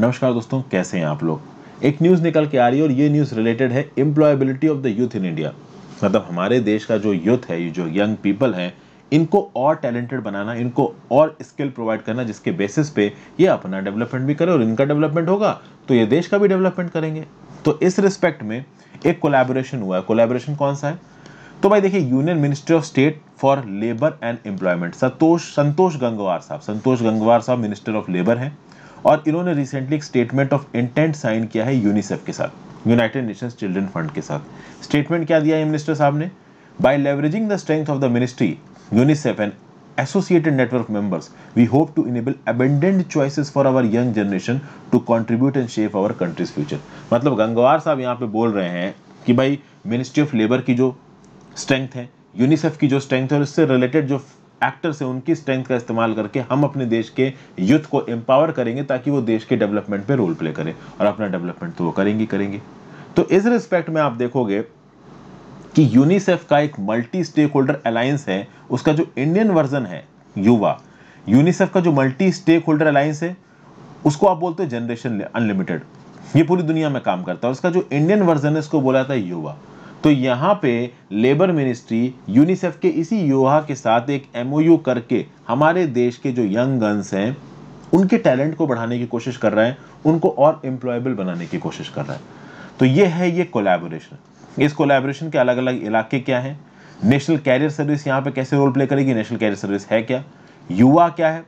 नमस्कार दोस्तों कैसे हैं आप लोग एक न्यूज़ निकल के आ रही है और ये न्यूज़ रिलेटेड है employability of the youth in India मतलब हमारे देश का जो यूथ है जो यंग पीपल हैं इनको और टैलेंटेड बनाना इनको और स्किल प्रोवाइड करना जिसके बेसिस पे ये अपना डेवलपमेंट भी करें और इनका डेवलपमेंट होगा तो ये देश का भी डेवलपमेंट करेंगे तो इस रिस्पेक्ट में एक कोलेबोरेशन हुआ है कोलेबोरेशन कौन सा है तो भाई देखिए union ministry of state for labour and employment Santosh Santosh Gangwar साहब संतोष गंगवार साहब मिनिस्टर ऑफ लेबर हैं और इन्होंने रिसेंटली एक स्टेटमेंट ऑफ इंटेंट साइन किया है यूनिसेफ के साथ यूनाइटेड नेशंस चिल्ड्रन फंड के साथ स्टेटमेंट क्या दिया है मिनिस्टर साहब ने by leveraging the strength of the ministry UNICEF and associated network members we hope to enable abundant choices for our young generation to contribute and shape our country's future मतलब गंगवार साहब यहाँ पे बोल रहे हैं कि भाई मिनिस्ट्री ऑफ लेबर की जो स्ट्रेंथ है यूनिसेफ की जो स्ट्रेंथ है और इससे रिलेटेड जो एक्टर्स हैं उनकी स्ट्रेंथ का इस्तेमाल करके हम अपने देश के यूथ को एम्पावर करेंगे ताकि वो देश के डेवलपमेंट पे रोल प्ले करें और अपना डेवलपमेंट तो वो करेंगी करेंगे तो इस रिस्पेक्ट में आप देखोगे कि यूनिसेफ का एक मल्टी स्टेक होल्डर अलायंस है उसका जो इंडियन वर्जन है युवा यूनिसेफ का जो मल्टी स्टेक होल्डर अलायंस है उसको आप बोलते हो जनरेशन अनलिमिटेड ये पूरी दुनिया में काम करता है उसका जो इंडियन वर्जन है इसको बोला था युवा तो यहाँ पे लेबर मिनिस्ट्री यूनिसेफ के इसी योहा के साथ एक एमओयू करके हमारे देश के जो यंग गर्ल्स हैं उनके टैलेंट को बढ़ाने की कोशिश कर रहा है उनको और एम्प्लॉयबल बनाने की कोशिश कर रहा है तो ये है ये कोलैबोरेशन इस कोलैबोरेशन के अलग अलग इलाके क्या हैं नेशनल कैरियर सर्विस यहाँ पे कैसे रोल प्ले करेगी नेशनल कैरियर सर्विस है क्या युवा क्या है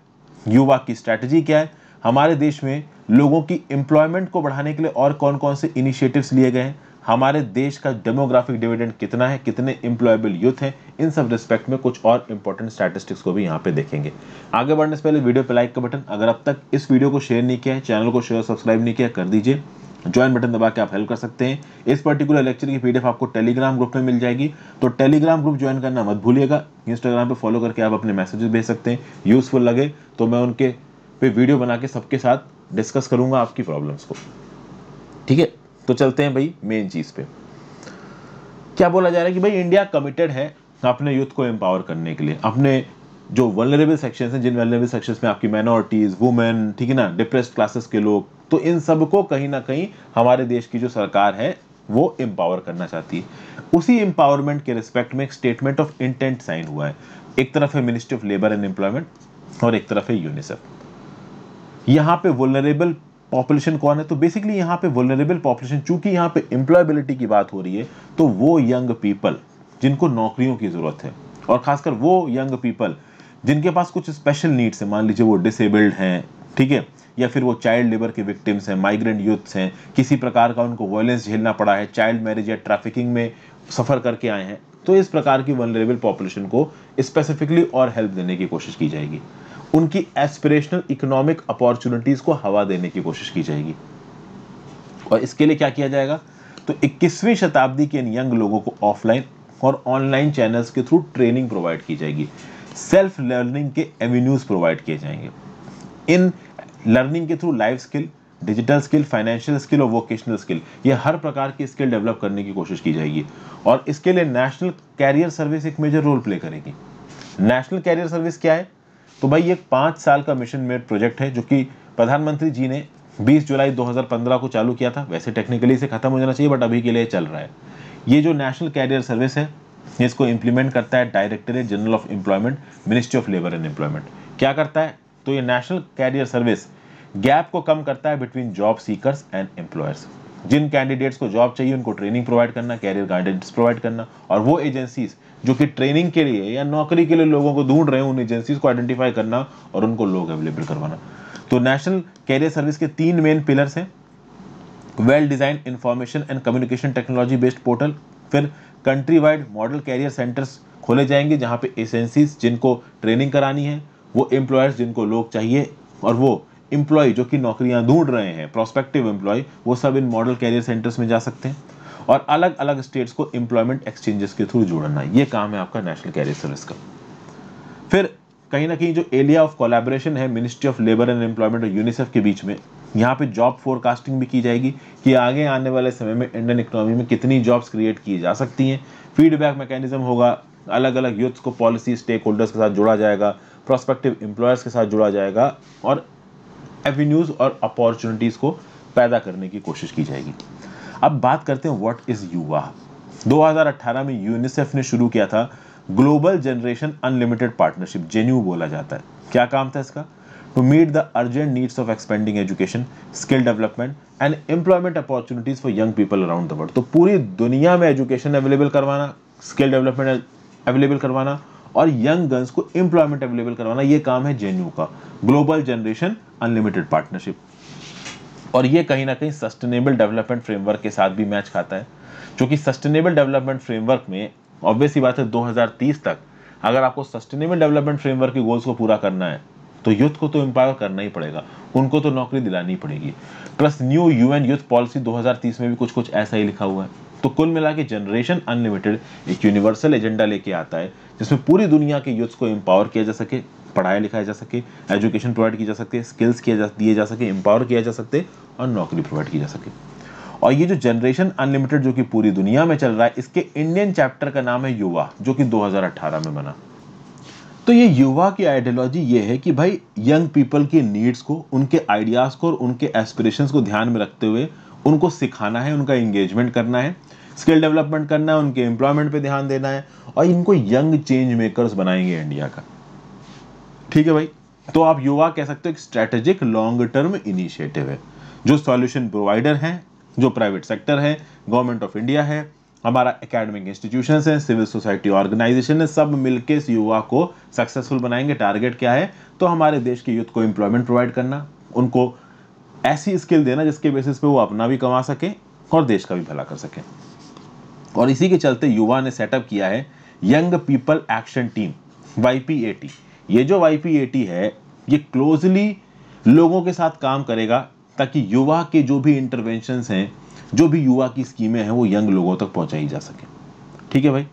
युवा की स्ट्रैटेजी क्या है हमारे देश में लोगों की एम्प्लॉयमेंट को बढ़ाने के लिए और कौन कौन से इनिशिएटिव्स लिए गए हैं हमारे देश का डेमोग्राफिक डिविडेंड कितना है कितने इंप्लॉयबल यूथ हैं इन सब रिस्पेक्ट में कुछ और इंपॉर्टेंट स्टैटिस्टिक्स को भी यहाँ पे देखेंगे आगे बढ़ने से पहले वीडियो पे लाइक का बटन अगर अब तक इस वीडियो को शेयर नहीं किया है चैनल को शेयर सब्सक्राइब नहीं किया कर दीजिए ज्वाइन बटन दबा के आप हेल्प कर सकते हैं इस पर्टिकुलर लेक्चर की पीडीएफ आपको टेलीग्राम ग्रुप में मिल जाएगी तो टेलीग्राम ग्रुप ज्वाइन करना मत भूलिएगा इंस्टाग्राम पे फॉलो करके आप अपने मैसेजेस भेज सकते हैं यूजफुल लगे तो मैं उनके पे वीडियो बना के सबके साथ डिस्कस करूंगा आपकी प्रॉब्लम्स को ठीक है तो चलते हैं भाई मेन चीज़ पे क्या बोला जा रहा है कि भाई इंडिया कमिटेड है अपने यूथ को एम्पावर करने के लिए अपने जो वनरेबल सेक्शन हैं जिन वनरेबल सेक्शन में आपकी माइनॉरिटीज़ वुमेन ठीक है ना डिप्रेस क्लासेस के लोग तो इन सबको कहीं ना कहीं हमारे देश की जो सरकार है वो एम्पावर करना चाहती है उसी एम्पावरमेंट के रिस्पेक्ट में एक स्टेटमेंट ऑफ इंटेंट साइन हुआ है एक तरफ है ministry of labour and employment और एक तरफ है यूनिसेफ यहाँ पे वुलरेबल पॉपुलेशन कौन है तो बेसिकली यहाँ पे वनरेबल पॉपुलेशन चूंकि यहाँ पे एम्प्लॉयबिलिटी की बात हो रही है तो वो यंग पीपल जिनको नौकरियों की ज़रूरत है और खासकर वो यंग पीपल जिनके पास कुछ स्पेशल नीड्स हैं मान लीजिए वो डिसेबल्ड हैं ठीक है या फिर वो चाइल्ड लेबर के विक्टिम्स हैं माइग्रेंट यूथ्स हैं किसी प्रकार का उनको वायलेंस झेलना पड़ा है चाइल्ड मैरिज या ट्रैफिकिंग में सफ़र करके आए हैं तो इस प्रकार की वनरेबल पॉपुलेशन को स्पेसिफिकली और हेल्प देने की कोशिश की जाएगी उनकी एस्पिरेशनल इकोनॉमिक अपॉर्चुनिटीज़ को हवा देने की कोशिश की जाएगी और इसके लिए क्या किया जाएगा तो 21वीं शताब्दी के इन यंग लोगों को ऑफलाइन और ऑनलाइन चैनल्स के थ्रू ट्रेनिंग प्रोवाइड की जाएगी सेल्फ लर्निंग के एवेन्यूज़ प्रोवाइड किए जाएंगे इन लर्निंग के through life skill digital skill financial skill और वोकेशनल स्किल ये हर प्रकार की स्किल डेवलप करने की कोशिश की जाएगी और इसके लिए नेशनल कैरियर सर्विस एक मेजर रोल प्ले करेगी नेशनल कैरियर सर्विस क्या है तो भाई ये पाँच साल का मिशन मेड प्रोजेक्ट है जो कि प्रधानमंत्री जी ने 20 जुलाई 2015 को चालू किया था वैसे टेक्निकली इसे खत्म हो जाना चाहिए बट अभी के लिए चल रहा है ये जो नेशनल कैरियर सर्विस है इसको इम्प्लीमेंट करता है directorate general of employment ministry of labour and employment क्या करता है तो ये नेशनल कैरियर सर्विस गैप को कम करता है between job seekers and employers जिन कैंडिडेट्स को जॉब चाहिए उनको ट्रेनिंग प्रोवाइड करना कैरियर गाइडेंस प्रोवाइड करना और वो एजेंसीज जो कि ट्रेनिंग के लिए या नौकरी के लिए लोगों को ढूंढ रहे हैं उन एजेंसीज को आइडेंटिफाई करना और उनको लोग अवेलेबल करवाना तो नेशनल कैरियर सर्विस के तीन मेन पिलर्स हैं well design information and communication technology based portal फिर country wide model career centres खोले जाएंगे जहाँ पे एजेंसीज जिनको ट्रेनिंग करानी है वो एम्प्लॉयर्स जिनको लोग चाहिए और वो एम्प्लॉय जो कि नौकरियां ढूंढ रहे हैं प्रोस्पेक्टिव एम्प्लॉय वो सब इन मॉडल कैरियर सेंटर्स में जा सकते हैं और अलग अलग स्टेट्स को एम्प्लॉयमेंट एक्सचेंजेस के थ्रू जोड़ना ये काम है आपका नेशनल कैरियर सर्विस का फिर कहीं ना कहीं जो एरिया ऑफ कोलेबोरेशन है ministry of labour and employment और यूनिसेफ के बीच में यहाँ पे जॉब फोरकास्टिंग भी की जाएगी कि आगे आने वाले समय में इंडियन इकोनॉमी में कितनी जॉब्स क्रिएट की जा सकती हैं फीडबैक मैकेनिज्म होगा अलग अलग यूथ्स को पॉलिसी स्टेक होल्डर्स के साथ जोड़ा जाएगा प्रोस्पेक्टिव एम्प्लॉयर्स के साथ जुड़ा जाएगा और एवेन्यूज़ और अपॉर्चुनिटीज़ को पैदा करने की कोशिश की जाएगी अब बात करते हैं व्हाट इज़ युवा 2018 में यूनिसेफ ने शुरू किया था global generation unlimited partnership GenU बोला जाता है क्या काम था इसका to meet the urgent needs of expanding education skill development and employment opportunities for young people around the world तो पूरी दुनिया में एजुकेशन अवेलेबल करवाना स्किल डेवलपमेंट अवेलेबल करवाना और यंग गर्ल्स को एम्प्लॉयमेंट अवेलेबल करवाना ये काम है जेन्यू का ग्लोबल जनरेशन अनलिमिटेड पार्टनरशिप और ये कहीं ना कहीं सस्टेनेबल डेवलपमेंट फ्रेमवर्क के साथ भी मैच खाता है क्योंकि सस्टेनेबल डेवलपमेंट फ्रेमवर्क में ऑब्वियसली बात है 2030 तक अगर आपको सस्टेनेबल डेवलपमेंट फ्रेमवर्क के गोल्स को पूरा करना है तो यूथ को तो एम्पावर करना ही पड़ेगा उनको तो नौकरी दिलानी पड़ेगी plus new UN youth policy 2030 में भी कुछ कुछ ऐसा ही लिखा हुआ है तो कुल मिला के जनरेशन अनलिमिटेड एक यूनिवर्सल एजेंडा लेके आता है जिसमें पूरी दुनिया के यूथ को एम्पावर किया जा सके पढ़ाया लिखाया जा सके एजुकेशन प्रोवाइड की जा सके स्किल्स किया जा दिए जा सके एम्पावर किया जा सकते और नौकरी प्रोवाइड की जा सके और ये जो जनरेशन अनलिमिटेड जो कि पूरी दुनिया में चल रहा है इसके इंडियन चैप्टर का नाम है युवा जो कि 2018 में बना तो ये युवा की आइडियोलॉजी ये है कि भाई यंग पीपल की नीड्स को उनके आइडियाज़ को और उनके एस्पिरेशंस को ध्यान में रखते हुए उनको सिखाना है उनका एंगेजमेंट करना है स्किल डेवलपमेंट करना है उनके एम्प्लॉयमेंट पर ध्यान देना है और इनको यंग चेंज मेकर्स बनाएंगे इंडिया का ठीक है भाई तो आप युवा कह सकते हो एक स्ट्रेटेजिक लॉन्ग टर्म इनिशिएटिव है जो सॉल्यूशन प्रोवाइडर हैं जो प्राइवेट सेक्टर है गवर्नमेंट ऑफ इंडिया है हमारा एकेडमिक इंस्टीट्यूशंस हैं सिविल सोसाइटी ऑर्गेनाइजेशन है सब मिलके इस युवा को सक्सेसफुल बनाएंगे टारगेट क्या है तो हमारे देश के यूथ को एम्प्लॉयमेंट प्रोवाइड करना उनको ऐसी स्किल देना जिसके बेसिस पे वो अपना भी कमा सके और देश का भी भला कर सके और इसी के चलते युवा ने सेटअप किया है young people action team Y ये जो वाई है ये क्लोजली लोगों के साथ काम करेगा ताकि युवा के जो भी इंटरवेंशन हैं जो भी युवा की स्कीमें हैं वो यंग लोगों तक पहुंचाई जा सके ठीक है भाई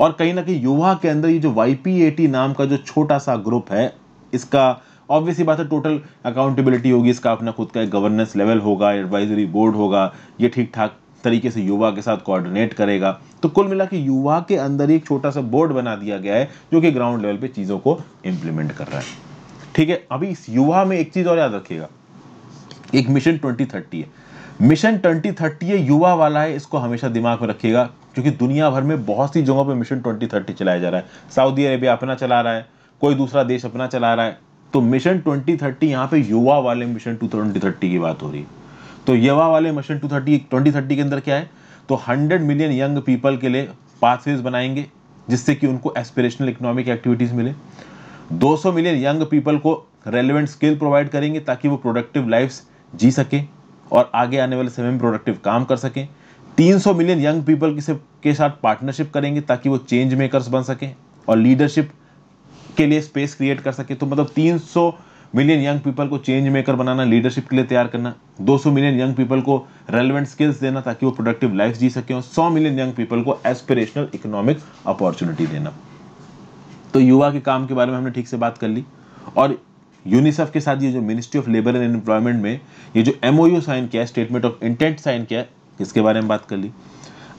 और कहीं ना कहीं युवा के अंदर ये जो वाई नाम का जो छोटा सा ग्रुप है इसका ऑब्वियसली बात है टोटल अकाउंटेबिलिटी होगी इसका अपना खुद का एक गवर्नेंस लेवल होगा एडवाइजरी बोर्ड होगा ये ठीक ठाक तरीके से युवा के साथ कोऑर्डिनेट करेगा तो कुल मिला के युवा के अंदर एक छोटा सा बोर्ड बना दिया गया है जो कि ग्राउंड लेवल पे चीज़ों को इम्प्लीमेंट कर रहा है ठीक है अभी इस युवा में एक चीज़ और याद रखिएगा एक मिशन ट्वेंटी है मिशन ट्वेंटी है युवा वाला है इसको हमेशा दिमाग में रखिएगा क्योंकि दुनिया भर में बहुत सी जगहों पर मिशन ट्वेंटी थर्टी चलाया जा रहा है सऊदी अरेबिया अपना चला रहा है कोई दूसरा देश अपना चला रहा है तो मिशन ट्वेंटी थर्टी यहाँ पे युवा वाले मिशन टू ट्वेंटी थर्टी की बात हो रही है तो यवा वाले mission two thirty twenty thirty के अंदर क्या है तो हंड्रेड मिलियन यंग पीपल के लिए पाथवेज बनाएंगे जिससे कि उनको एस्पिरेशनल इकोनॉमिक एक्टिविटीज़ मिले 200 मिलियन यंग पीपल को रेलिवेंट स्किल प्रोवाइड करेंगे ताकि वो प्रोडक्टिव लाइफ्स जी सकें और आगे आने वाले समय में प्रोडक्टिव काम कर सकें 300 मिलियन यंग पीपल के साथ पार्टनरशिप करेंगे ताकि वो चेंज मेकर्स बन सकें और लीडरशिप के लिए स्पेस क्रिएट कर सके तो मतलब 300 मिलियन यंग पीपल को चेंज मेकर बनाना लीडरशिप के लिए तैयार करना 200 मिलियन यंग पीपल को रेलिवेंट स्किल्स देना ताकि वो प्रोडक्टिव लाइफ जी सकें और 100 मिलियन यंग पीपल को एस्पिरेशनल इकोनॉमिक अपॉर्चुनिटी देना तो युवा के काम के बारे में हमने ठीक से बात कर ली और यूनिसेफ के साथ ये जो ministry of labour and employment में ये जो एम साइन किया स्टेटमेंट ऑफ इंटेंट साइन किया इसके बारे में बात कर ली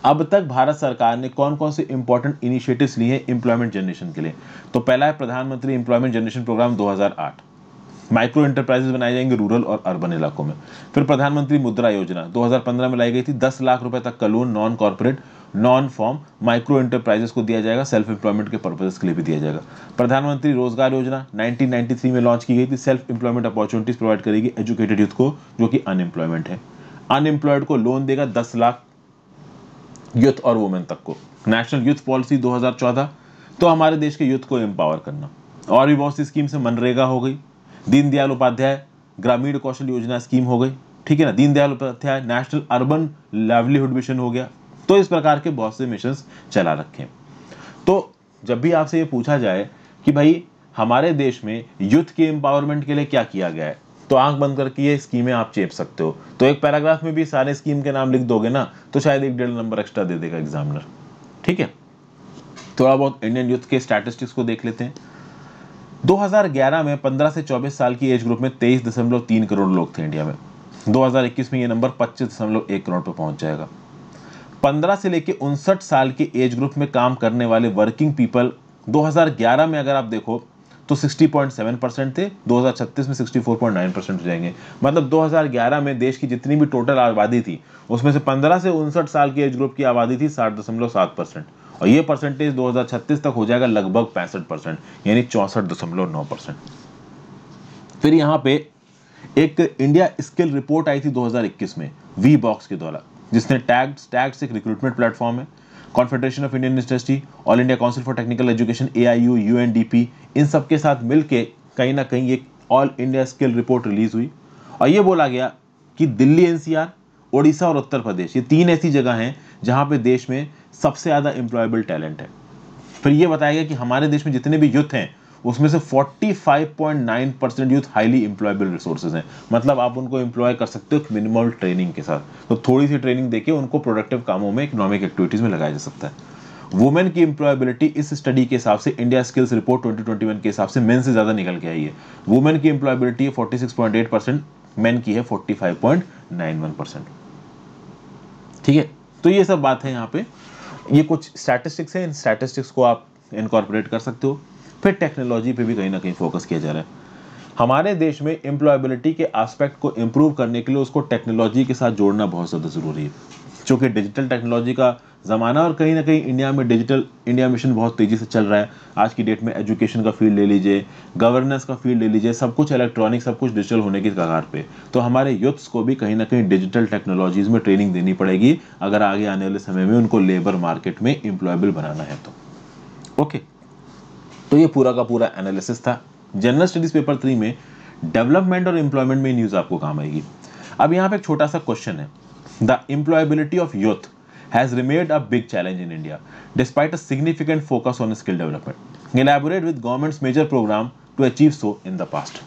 अब तक भारत सरकार ने कौन कौन से इंपॉर्टेंट इनिशिएटिव्स लिए हैं इंप्लॉयमेंट जनरेशन के लिए तो पहला है प्रधानमंत्री employment generation programme 2008 micro enterprises बनाए जाएंगे रूरल और अर्बन इलाकों में फिर प्रधानमंत्री मुद्रा योजना 2015 में लाई गई थी 10 लाख रुपए तक का loan non corporate non farm micro enterprises को दिया जाएगा सेल्फ एम्प्लॉयमेंट के पर्पजेस के लिए भी दिया जाएगा प्रधानमंत्री रोजगार योजना 1993 में लॉन्च की गई थी सेल्फ एम्प्लॉयमेंट अपॉर्चुनिटीज प्रोवाइड करेगी एजुकेटेड यूथ को जो कि अनएम्प्लॉयमेंट है अनएम्प्लॉयड को लोन देगा दस लाख यूथ और वुमेन तक को नेशनल यूथ पॉलिसी दो तो हमारे देश के यूथ को एम्पावर करना और भी बहुत सी स्कीम्स है मनरेगा हो गई दीनदयाल उपाध्याय ग्रामीण कौशल योजना स्कीम हो गई ठीक है ना Deendayal Upadhyaya national urban livelihood mission हो गया तो इस प्रकार के बहुत से मिशन चला रखे तो जब भी आपसे ये पूछा जाए कि भाई हमारे देश में यूथ के एम्पावरमेंट के लिए क्या किया गया है तो आंख बंद करके ये स्कीमें आप चेप सकते हो तो एक पैराग्राफ में भी सारे स्कीम के नाम लिख दोगे ना तो शायद एक डेढ़ नंबर एक्स्ट्रा दे देगा एग्जामिनर ठीक है थोड़ा बहुत इंडियन यूथ के स्टैटिस्टिक्स को देख लेते हैं 2011 में 15 से 24 साल की एज ग्रुप में तीन करोड़ लोग थे इंडिया में 2021 में ये नंबर 25.1 करोड़ पर पहुंच जाएगा 15 से लेकर उनसठ साल के एज ग्रुप में काम करने वाले वर्किंग पीपल 2011 में अगर आप देखो तो 60.7 परसेंट थे 2036 में 64.9 परसेंट हो जाएंगे मतलब 2011 में देश की जितनी भी टोटल आबादी थी उसमें से 15 से उनसठ साल की एज ग्रुप की आबादी थी साठ दशमलव सात परसेंट और ये परसेंटेज 2036 तक हो जाएगा लगभग पैंसठ परसेंट यानी चौंसठ दशमलव नौ परसेंट फिर यहाँ पे एक इंडिया स्किल रिपोर्ट आई थी 2021 में वी बॉक्स के द्वारा जिसने टैग टैग एक रिक्रूटमेंट प्लेटफॉर्म है confederation of Indian university all India council for technical education A I U U N D P इन सब के साथ मिलकर कहीं ना कहीं एक all India skill report release हुई और ये बोला गया कि दिल्ली एनसीआर ओडिशा और उत्तर प्रदेश ये तीन ऐसी जगह हैं जहाँ पे देश में सबसे ज़्यादा एम्प्लॉयबल टैलेंट है फिर ये बताया गया कि हमारे देश में जितने भी यूथ हैं उसमें से 45.9 percent youth highly employable resources हैं मतलब आप उनको एम्प्लॉय कर सकते हो मिनिमल ट्रेनिंग के साथ तो थोड़ी सी ट्रेनिंग देके उनको प्रोडक्टिव कामों में इकोनॉमिक एक्टिविटीज़ में लगाया जा सकता है वुमेन की एम्प्लॉयबिलिटी इस स्टडी के हिसाब से इंडिया स्किल्स रिपोर्ट 2021 के हिसाब से मेन से ज़्यादा निकल के आई है वुमेन की एम्प्लॉयबिलिटी फोर्टी परसेंट मैन की है फोर्टी परसेंट ठीक है तो ये सब बात है यहाँ पे ये कुछ स्टैटिस्टिक्स हैं इन स्टैटिस्टिक्स को आप इनकॉर्पोरेट कर सकते हो फिर टेक्नोलॉजी पे भी कहीं ना कहीं फोकस किया जा रहा है हमारे देश में एम्प्लॉयबिलिटी के आस्पेक्ट को इम्प्रूव करने के लिए उसको टेक्नोलॉजी के साथ जोड़ना बहुत ज़्यादा ज़रूरी है चूँकि डिजिटल टेक्नोलॉजी का ज़माना और कहीं ना कहीं इंडिया में डिजिटल इंडिया मिशन बहुत तेज़ी से चल रहा है आज की डेट में एजुकेशन का फील्ड ले लीजिए गवर्नेंस का फील्ड ले लीजिए सब कुछ इलेक्ट्रॉनिक सब कुछ डिजिटल होने की कगार पे तो हमारे यूथ्स को भी कहीं ना कहीं डिजिटल टेक्नोलॉजीज़ में ट्रेनिंग देनी पड़ेगी अगर आगे आने वाले समय में उनको लेबर मार्केट में एम्प्लॉयबल बनाना है तो ओके तो ये पूरा का पूरा एनालिसिस था जनरल स्टडीज़ पेपर थ्री में डेवलपमेंट और एम्प्लॉयमेंट में न्यूज़ आपको काम आएगी अब यहाँ पर एक छोटा सा क्वेश्चन है the employability of youth has remained a big challenge in India despite a significant focus on skill development elaborate with government's major programme to achieve so in the past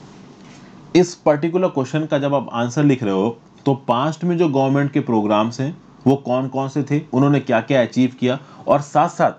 इस पर्टिकुलर क्वेश्चन का जब आप answer लिख रहे हो तो past में जो गवर्नमेंट के प्रोग्राम्स हैं वो कौन कौन से थे उन्होंने क्या क्या अचीव किया और साथ साथ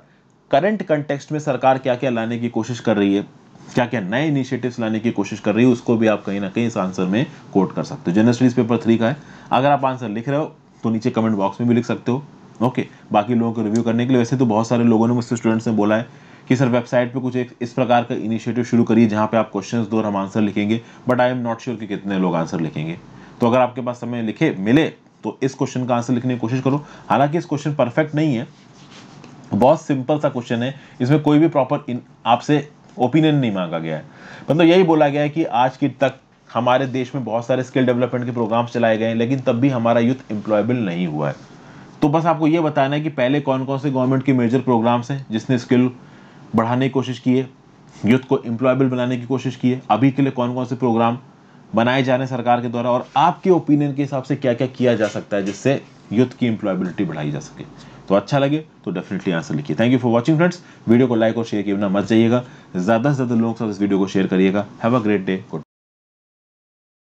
करंट कंटेक्स्ट में सरकार क्या क्या लाने की कोशिश कर रही है क्या क्या नए इनिशिएटिव्स लाने की कोशिश कर रही है उसको भी आप कहीं ना कहीं इस आंसर में कोट कर सकते हो जनरल स्टडीज पेपर थ्री का है अगर आप आंसर लिख रहे हो तो नीचे कमेंट बॉक्स में भी लिख सकते हो ओके बाकी लोगों को रिव्यू करने के लिए वैसे तो बहुत सारे लोगों ने मुझसे स्टूडेंट्स ने बोला है कि सर वेबसाइट पे कुछ एक इस प्रकार का इनिशिएटिव शुरू करिए जहाँ पे आप क्वेश्चंस दो और हम आंसर लिखेंगे but I am not sure कि कितने लोग आंसर लिखेंगे तो अगर आपके पास समय लिखे मिले तो इस क्वेश्चन का आंसर लिखने की कोशिश करो हालांकि इस क्वेश्चन परफेक्ट नहीं है बहुत सिंपल सा क्वेश्चन है इसमें कोई भी प्रॉपर आपसे ओपिनियन नहीं मांगा गया है मतलब यही बोला गया है कि आज की तक हमारे देश में बहुत सारे स्किल डेवलपमेंट के प्रोग्राम्स चलाए गए हैं लेकिन तब भी हमारा यूथ एम्प्लॉयबल नहीं हुआ है तो बस आपको ये बताना है कि पहले कौन कौन से गवर्नमेंट के मेजर प्रोग्राम्स हैं जिसने स्किल बढ़ाने की कोशिश की है यूथ को एम्प्लॉयबल बनाने की कोशिश की है अभी के लिए कौन कौन से प्रोग्राम बनाए जा रहे हैं सरकार के द्वारा और आपके ओपिनियन के हिसाब से क्या क्या किया जा सकता है जिससे यूथ की एम्प्लॉयबिलिटी बढ़ाई जा सके तो अच्छा लगे तो डेफिनेटली आंसर लिखिए thank you for watching friends video को लाइक और शेयर किए बिना मत जाइएगा ज़्यादा से ज़्यादा लोगों के साथ इस वीडियो को शेयर करिएगा have a great day good